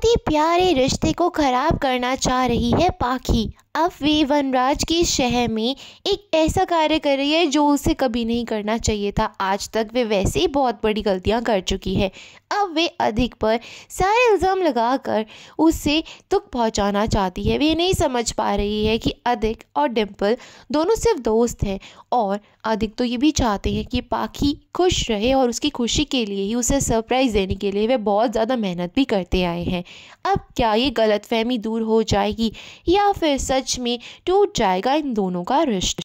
बहुत ही प्यारे रिश्ते को ख़राब करना चाह रही है पाखी अब वे वनराज के शहर में एक ऐसा कार्य कर रही है जो उसे कभी नहीं करना चाहिए था आज तक वे वैसे ही बहुत बड़ी गलतियां कर चुकी है अब वे अधिक पर सारे इल्ज़ाम लगाकर उससे दुख पहुंचाना चाहती है वे नहीं समझ पा रही है कि अधिक और डिम्पल दोनों सिर्फ दोस्त हैं और अधिक तो ये भी चाहते हैं कि पाखी खुश रहे और उसकी खुशी के लिए ही उसे सरप्राइज़ देने के लिए वे बहुत ज़्यादा मेहनत भी करते आए हैं अब क्या ये गलतफहमी दूर हो जाएगी या फिर सच में टूट जाएगा इन दोनों का रिश्ता